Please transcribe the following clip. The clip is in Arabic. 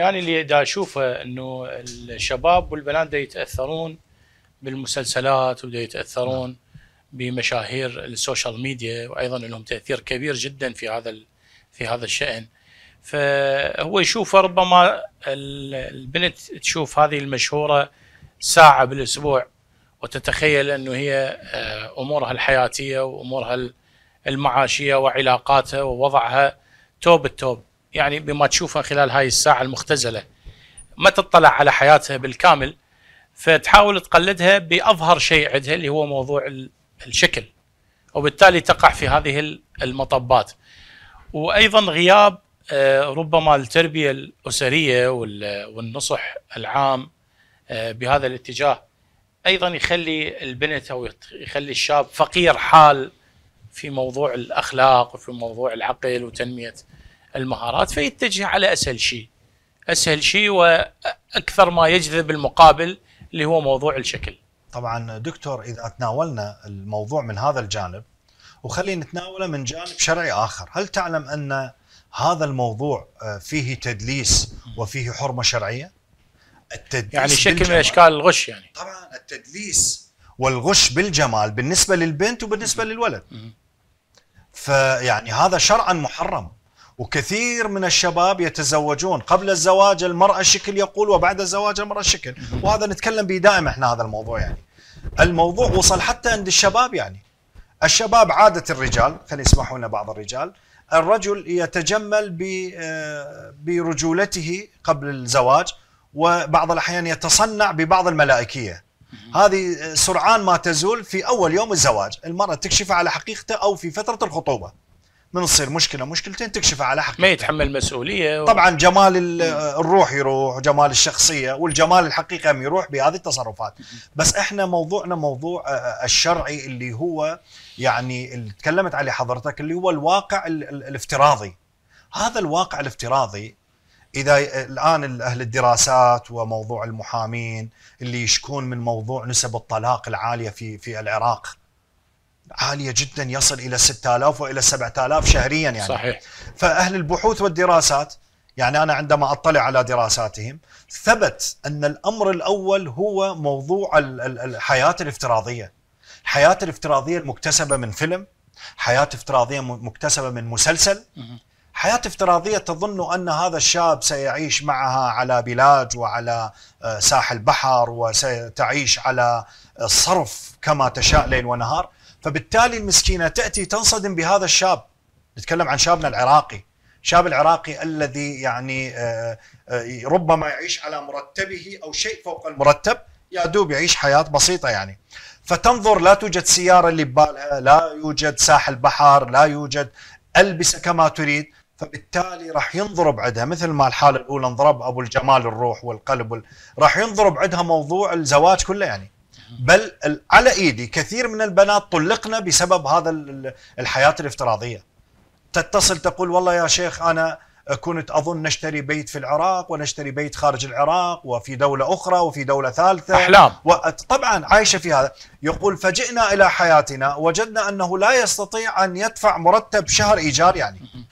يعني اللي دا اشوفه انه الشباب والبنات دا يتاثرون بالمسلسلات ودا يتاثرون بمشاهير السوشيال ميديا وايضا لهم تاثير كبير جدا في هذا في هذا الشان فهو يشوف ربما البنت تشوف هذه المشهوره ساعه بالاسبوع وتتخيل انه هي آه، امورها الحياتيه وامورها المعاشيه وعلاقاتها ووضعها توب التوب يعني بما تشوفه خلال هاي الساعة المختزلة ما تطلع على حياتها بالكامل فتحاول تقلدها بأظهر شيء عندها اللي هو موضوع الشكل وبالتالي تقع في هذه المطبات وأيضا غياب آه، ربما التربية الأسرية والنصح العام آه، بهذا الاتجاه ايضا يخلي البنت او يخلي الشاب فقير حال في موضوع الاخلاق وفي موضوع العقل وتنميه المهارات فيتجه على اسهل شيء اسهل شيء واكثر ما يجذب المقابل اللي هو موضوع الشكل طبعا دكتور اذا تناولنا الموضوع من هذا الجانب وخلينا نتناوله من جانب شرعي اخر هل تعلم ان هذا الموضوع فيه تدليس وفيه حرمه شرعيه التدليس يعني شكل من اشكال الغش يعني طبعا التدليس والغش بالجمال بالنسبه للبنت وبالنسبه للولد فيعني هذا شرعا محرم وكثير من الشباب يتزوجون قبل الزواج المرأة شكل يقول وبعد الزواج المرأة شكل وهذا نتكلم به دائما احنا هذا الموضوع يعني الموضوع وصل حتى عند الشباب يعني الشباب عادة الرجال خلي يسمحوا لنا بعض الرجال الرجل يتجمل آه، برجولته قبل الزواج وبعض الأحيان يتصنع ببعض الملائكية هذه سرعان ما تزول في أول يوم الزواج المرأة تكشف على حقيقته أو في فترة الخطوبة من تصير مشكله مشكلتين تكشف على حق ما يتحمل مسؤوليه و... طبعا جمال الروح يروح جمال الشخصيه والجمال الحقيقي هم يروح بهذه التصرفات بس احنا موضوعنا موضوع آه، آه، الشرعي اللي هو يعني اللي تكلمت عليه حضرتك اللي هو الواقع الافتراضي هذا الواقع الافتراضي اذا آه، الان اهل الدراسات وموضوع المحامين اللي يشكون من موضوع نسب الطلاق العاليه في في العراق عاليه جدا يصل الى 6000 والى 7000 شهريا يعني صحيح فاهل البحوث والدراسات يعني انا عندما اطلع على دراساتهم ثبت ان الامر الاول هو موضوع الحياه الافتراضيه الحياه الافتراضيه المكتسبه من فيلم حياه افتراضيه مكتسبه من مسلسل حياة افتراضية تظن أن هذا الشاب سيعيش معها على بلاد وعلى آه، ساحل بحر وستعيش على الصرف آه، كما تشاء ليل ونهار فبالتالي المسكينة تأتي تنصدم بهذا الشاب نتكلم عن شابنا العراقي شاب العراقي الذي يعني آه، آه، ربما يعيش على مرتبه أو شيء فوق المرتب يا دوب يعيش حياة بسيطة يعني فتنظر لا توجد سيارة اللي ببالها لا يوجد ساحل بحر لا يوجد ألبسة كما تريد فبالتالي راح ينضرب عندها مثل ما الحاله الاولى انضرب ابو الجمال الروح والقلب راح ينضرب عندها موضوع الزواج كله يعني بل على ايدي كثير من البنات طلقنا بسبب هذا الحياه الافتراضيه تتصل تقول والله يا شيخ انا كنت اظن نشتري بيت في العراق ونشتري بيت خارج العراق وفي دوله اخرى وفي دوله ثالثه احلام طبعا عايشه في هذا يقول فجئنا الى حياتنا وجدنا انه لا يستطيع ان يدفع مرتب شهر ايجار يعني